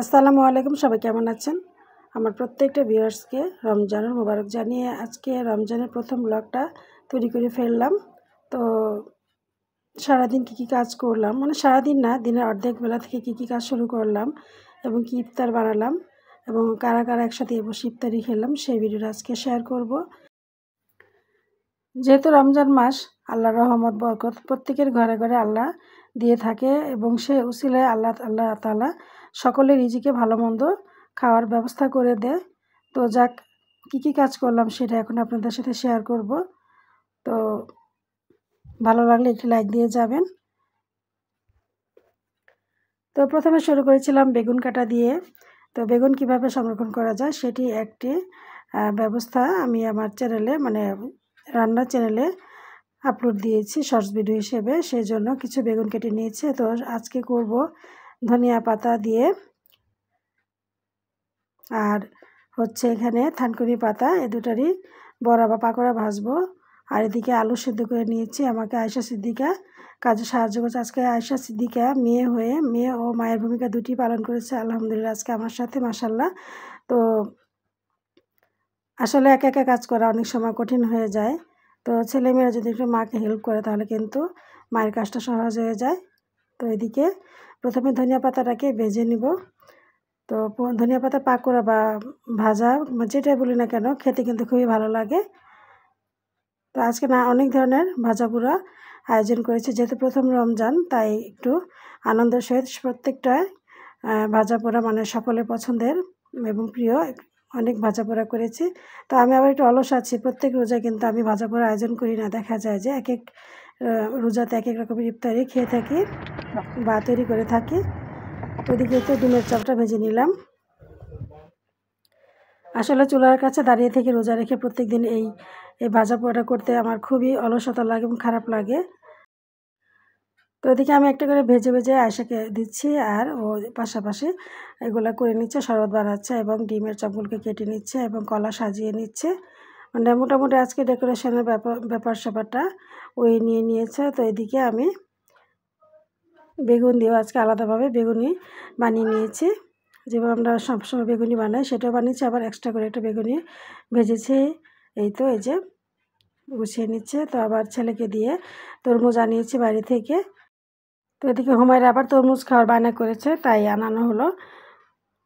আসসালামু আলাইকুম সবাই কেমন আছেন আমার প্রত্যেকটা ভিউয়ার্সকে রমজানের মোবারক জানিয়ে আজকে রমজানের প্রথম ব্লগটা তৈরি করে ফেললাম তো সারাদিন কী কী কাজ করলাম মানে সারাদিন না দিনের অর্ধেক বেলা থেকে কী কী কাজ শুরু করলাম এবং কি ইফতার বানালাম এবং কারা কারা একসাথে বসে ইফতারি খেলাম সেই ভিডিওটা আজকে শেয়ার করব যেহেতু রমজান মাস আল্লাহ রহমত বরকত প্রত্যেকের ঘরে ঘরে আল্লাহ দিয়ে থাকে এবং সে উসিলে আল্লাহ আল্লাহ তালা সকলে নিজেকে ভালো মন্দ খাওয়ার ব্যবস্থা করে দেয় তো যাক কি কি কাজ করলাম সেটা এখন আপনাদের সাথে শেয়ার করব তো ভালো লাগলে একটি লাইক দিয়ে যাবেন তো প্রথমে শুরু করেছিলাম বেগুন কাটা দিয়ে তো বেগুন কিভাবে সংরক্ষণ করা যায় সেটি একটি ব্যবস্থা আমি আমার চ্যানেলে মানে রান্নার চ্যানেলে আপলোড দিয়েছি শর্টস ভিডিও হিসেবে সেই জন্য কিছু বেগুন কেটে নিয়েছে তো আজকে করব ধনিয়া পাতা দিয়ে আর হচ্ছে এখানে থানকুনি পাতা এ দুটারই বড়া বা পাকোড়া ভাজবো আর এদিকে আলু সিদ্ধ করে নিয়েছি আমাকে আয়সা সিদ্দিকা কাজে সাহায্য করছে আজকে আয়সা সিদ্দিকা মেয়ে হয়ে মেয়ে ও মায়ের ভূমিকা দুটি পালন করেছে আলহামদুলিল্লাহ আজকে আমার সাথে মাসাল্লাহ তো আসলে একা একা কাজ করা অনেক সময় কঠিন হয়ে যায় তো ছেলেমেয়েরা যদি একটু মাকে হেল্প করে তাহলে কিন্তু মায়ের কাজটা সহজ হয়ে যায় তো এদিকে প্রথমে ধনিয়া পাতাটাকে ভেজে নিব তো ধনিয়া পাতা পাকোড়া বা ভাজা যেটাই বলি না কেন খেতে কিন্তু খুবই ভালো লাগে তো আজকে না অনেক ধরনের ভাজাপুরা আয়োজন করেছে যেহেতু প্রথম রমজান তাই একটু আনন্দের সহিত প্রত্যেকটা ভাজাপোড়া মানে সকলের পছন্দের এবং প্রিয় অনেক ভাজাপোড়া করেছি তো আমি আবার একটু অলস আছি প্রত্যেক রোজা কিন্তু আমি ভাজাপোড়া আয়োজন করি না দেখা যায় যে এক এক রোজাতে এক এক রকমের ইফতারি খেয়ে থাকি বা তৈরি করে থাকি তো ওদিকে তো ডিমের চপটা ভেজে নিলাম আসলে চুলার কাছে দাঁড়িয়ে থেকে রোজা রেখে প্রত্যেক দিন এই এই ভাজা পোড়াটা করতে আমার খুবই অলসতা লাগে এবং খারাপ লাগে তো এদিকে আমি একটা করে ভেজে ভেজে আয়সাকে দিচ্ছি আর ও পাশাপাশি এগুলো করে নিচ্ছে শরবত বানাচ্ছে এবং ডিমের চপগুলোকে কেটে নিচ্ছে এবং কলা সাজিয়ে নিচ্ছে মানে মোটামুটি আজকে ডেকোরেশনের ব্যাপার ব্যাপার স্যাপারটা ওই নিয়ে নিয়েছে তো এদিকে আমি বেগুন দিয়েও আজকে আলাদাভাবে বেগুনি বানিয়ে নিয়েছি যেভাবে আমরা সবসময় বেগুনি বানাই সেটাও বানিয়েছি আবার এক্সট্রা করে একটা বেগুনি ভেজেছি এই তো এই যে গুছিয়ে নিচ্ছে তো আবার ছেলেকে দিয়ে তরমুজ আনিয়েছি বাড়ি থেকে তো এদিকে হুমায়রা আবার তরমুজ খাওয়ার বায়না করেছে তাই আনানো হলো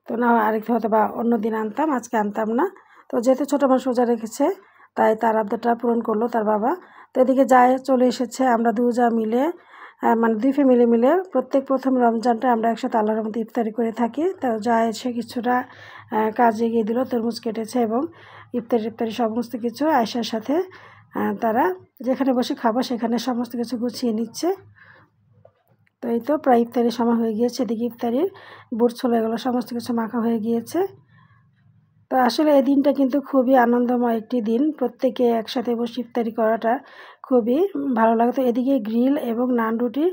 তো না আরেক হয়তো বা অন্য দিন আনতাম আজকে আনতাম না তো যেহেতু ছোটো মানুষ সোজা রেখেছে তাই তার আবদারটা পূরণ করলো তার বাবা তো এদিকে যায় চলে এসেছে আমরা দুজা মিলে মানে দুই ফ্যামিলি মিলে প্রত্যেক প্রথম রমজানটা আমরা একসাথে আল্লাহর মধ্যে ইফতারি করে থাকি তো যা এসে কিছুটা কাজে এগিয়ে দিল তরমুজ কেটেছে এবং ইফতারি ইফতারি সমস্ত কিছু আয়সার সাথে তারা যেখানে বসে খাবো সেখানে সমস্ত কিছু গুছিয়ে নিচ্ছে তো এই তো প্রায় ইফতারির সময় হয়ে গিয়েছে এদিকে ইফতারির বুট ছোলা এগুলো সমস্ত কিছু মাখা হয়ে গিয়েছে তো আসলে এই দিনটা কিন্তু খুবই আনন্দময় একটি দিন প্রত্যেকে একসাথে বসে ইফতারি করাটা খুবই ভালো লাগে তো এদিকে গ্রিল এবং নান রুটি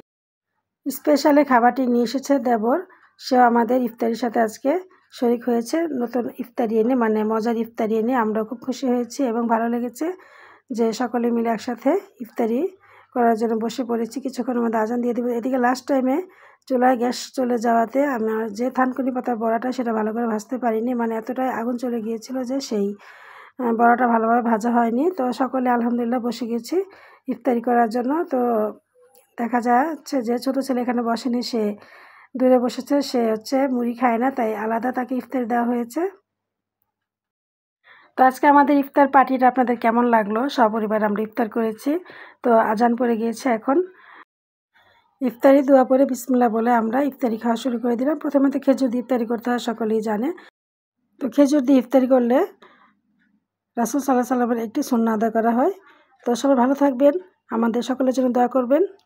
স্পেশালি খাবারটি নিয়ে এসেছে দেবর সেও আমাদের ইফতারির সাথে আজকে শরিক হয়েছে নতুন ইফতারি এনে মানে মজার ইফতারি এনে আমরা খুব খুশি হয়েছি এবং ভালো লেগেছে যে সকলে মিলে একসাথে ইফতারি করার জন্য বসে পড়েছি কিছুক্ষণের মধ্যে আজান দিয়ে দেবো এদিকে লাস্ট টাইমে চুলায় গ্যাস চলে যাওয়াতে আমার যে থানকুনি পাতার বড়াটা সেটা ভালো করে ভাজতে পারিনি মানে এতটাই আগুন চলে গিয়েছিল যে সেই বড়াটা ভালোভাবে ভাজা হয়নি তো সকলে আলহামদুলিল্লাহ বসে গেছি ইফতারি করার জন্য তো দেখা যাচ্ছে যে ছোটো ছেলে এখানে বসেনি সে দূরে বসেছে সে হচ্ছে মুড়ি খায় না তাই আলাদা তাকে ইফতারি দেওয়া হয়েছে তো আজকে আমাদের ইফতার পার্টিটা আপনাদের কেমন লাগলো সপরিবার আমরা ইফতার করেছি তো আজান পড়ে গিয়েছে এখন ইফতারি দোয়া পরে বিসমুল্লা বলে আমরা ইফতারি খাওয়া শুরু করে দিলাম প্রথমে তো খেজুর দিয়ে ইফতারি করতে হয় সকলেই জানে তো খেজুর দিয়ে ইফতারি করলে রাসুল সাল্লাহ সাল্লামের একটি সুন্না আদা করা হয় তো সবাই ভালো থাকবেন আমাদের সকলের জন্য দোয়া করবেন